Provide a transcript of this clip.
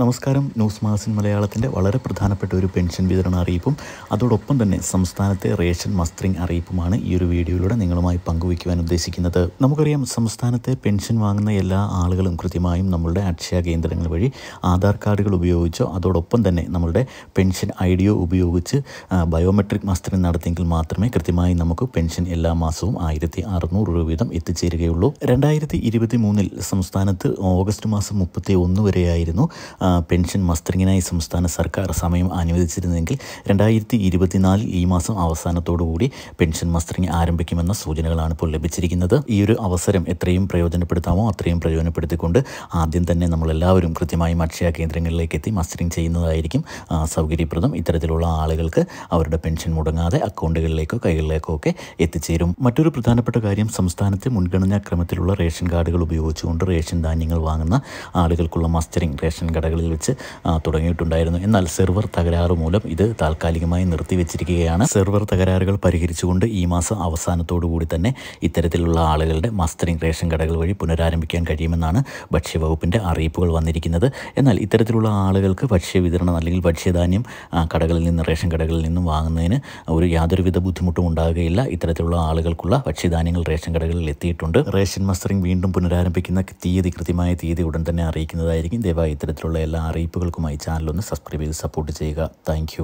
നമസ്കാരം ന്യൂസ് മാസിൻ മലയാളത്തിൻ്റെ വളരെ പ്രധാനപ്പെട്ട ഒരു പെൻഷൻ വിതരണ അറിയിപ്പും അതോടൊപ്പം തന്നെ സംസ്ഥാനത്തെ റേഷൻ മസ്റ്ററിംഗ് അറിയിപ്പുമാണ് ഈ ഒരു വീഡിയോയിലൂടെ നിങ്ങളുമായി പങ്കുവയ്ക്കുവാൻ ഉദ്ദേശിക്കുന്നത് നമുക്കറിയാം സംസ്ഥാനത്തെ പെൻഷൻ വാങ്ങുന്ന എല്ലാ ആളുകളും കൃത്യമായും നമ്മളുടെ അക്ഷയ കേന്ദ്രങ്ങൾ വഴി ആധാർ കാർഡുകൾ ഉപയോഗിച്ചോ അതോടൊപ്പം തന്നെ നമ്മളുടെ പെൻഷൻ ഐ ഡിയോ ഉപയോഗിച്ച് ബയോമെട്രിക് മസ്റ്ററിംഗ് നടത്തിയെങ്കിൽ മാത്രമേ കൃത്യമായി നമുക്ക് പെൻഷൻ എല്ലാ മാസവും ആയിരത്തി അറുന്നൂറ് രൂപ വീതം എത്തിച്ചേരുകയുള്ളൂ രണ്ടായിരത്തി ഇരുപത്തി മൂന്നിൽ സംസ്ഥാനത്ത് ഓഗസ്റ്റ് മാസം മുപ്പത്തി ഒന്ന് വരെയായിരുന്നു പെൻഷൻ മസ്റ്ററിങ്ങിനായി സംസ്ഥാന സർക്കാർ സമയം അനുവദിച്ചിരുന്നെങ്കിൽ രണ്ടായിരത്തി ഇരുപത്തിനാലിൽ ഈ മാസം അവസാനത്തോടുകൂടി പെൻഷൻ മസ്റ്ററിങ് ആരംഭിക്കുമെന്ന സൂചനകളാണ് ഇപ്പോൾ ലഭിച്ചിരിക്കുന്നത് ഈ ഒരു അവസരം എത്രയും പ്രയോജനപ്പെടുത്താമോ അത്രയും പ്രയോജനപ്പെടുത്തിക്കൊണ്ട് ആദ്യം തന്നെ നമ്മളെല്ലാവരും കൃത്യമായി അക്ഷയ കേന്ദ്രങ്ങളിലേക്ക് എത്തി മസ്റ്ററിങ് ചെയ്യുന്നതായിരിക്കും സൗകര്യപ്രദം ഇത്തരത്തിലുള്ള ആളുകൾക്ക് അവരുടെ പെൻഷൻ മുടങ്ങാതെ അക്കൗണ്ടുകളിലേക്കോ കൈകളിലേക്കോ ഒക്കെ എത്തിച്ചേരും മറ്റൊരു പ്രധാനപ്പെട്ട കാര്യം സംസ്ഥാനത്തെ മുൻഗണനാ ക്രമത്തിലുള്ള റേഷൻ കാർഡുകൾ ഉപയോഗിച്ചുകൊണ്ട് റേഷൻ ധാന്യങ്ങൾ വാങ്ങുന്ന ആളുകൾക്കുള്ള മസ്റ്ററിംഗ് റേഷൻ കട കടകളിൽ വെച്ച് തുടങ്ങിയിട്ടുണ്ടായിരുന്നു എന്നാൽ സെർവർ തകരാറ് മൂലം ഇത് താൽക്കാലികമായി നിർത്തിവെച്ചിരിക്കുകയാണ് സെർവർ തകരാറുകൾ പരിഹരിച്ചുകൊണ്ട് ഈ മാസം അവസാനത്തോടു കൂടി തന്നെ ഇത്തരത്തിലുള്ള ആളുകളുടെ മസ്റ്ററിംഗ് റേഷൻ കടകൾ വഴി പുനരാരംഭിക്കാൻ കഴിയുമെന്നാണ് ഭക്ഷ്യവകുപ്പിൻ്റെ അറിയിപ്പുകൾ വന്നിരിക്കുന്നത് എന്നാൽ ഇത്തരത്തിലുള്ള ആളുകൾക്ക് ഭക്ഷ്യ വിതരണം അല്ലെങ്കിൽ ഭക്ഷ്യധാന്യം കടകളിൽ നിന്ന് റേഷൻ കടകളിൽ നിന്നും വാങ്ങുന്നതിന് ഒരു യാതൊരുവിധ ബുദ്ധിമുട്ടും ഉണ്ടാകുകയില്ല ഇത്തരത്തിലുള്ള ആളുകൾക്കുള്ള ഭക്ഷ്യധാന്യങ്ങൾ റേഷൻ കടകളിൽ എത്തിയിട്ടുണ്ട് റേഷൻ മസ്റ്ററിംഗ് വീണ്ടും പുനരാരംഭിക്കുന്ന തീയതി കൃത്യമായ തീയതി ഉടൻ തന്നെ അറിയിക്കുന്നതായിരിക്കും ദയവായി ഇത്തരത്തിലുള്ള എല്ലാ അറിയിപ്പുകൾക്കുമായി ചാനലൊന്ന് സബ്സ്ക്രൈബ് ചെയ്ത് സപ്പോർട്ട് ചെയ്യുക താങ്ക്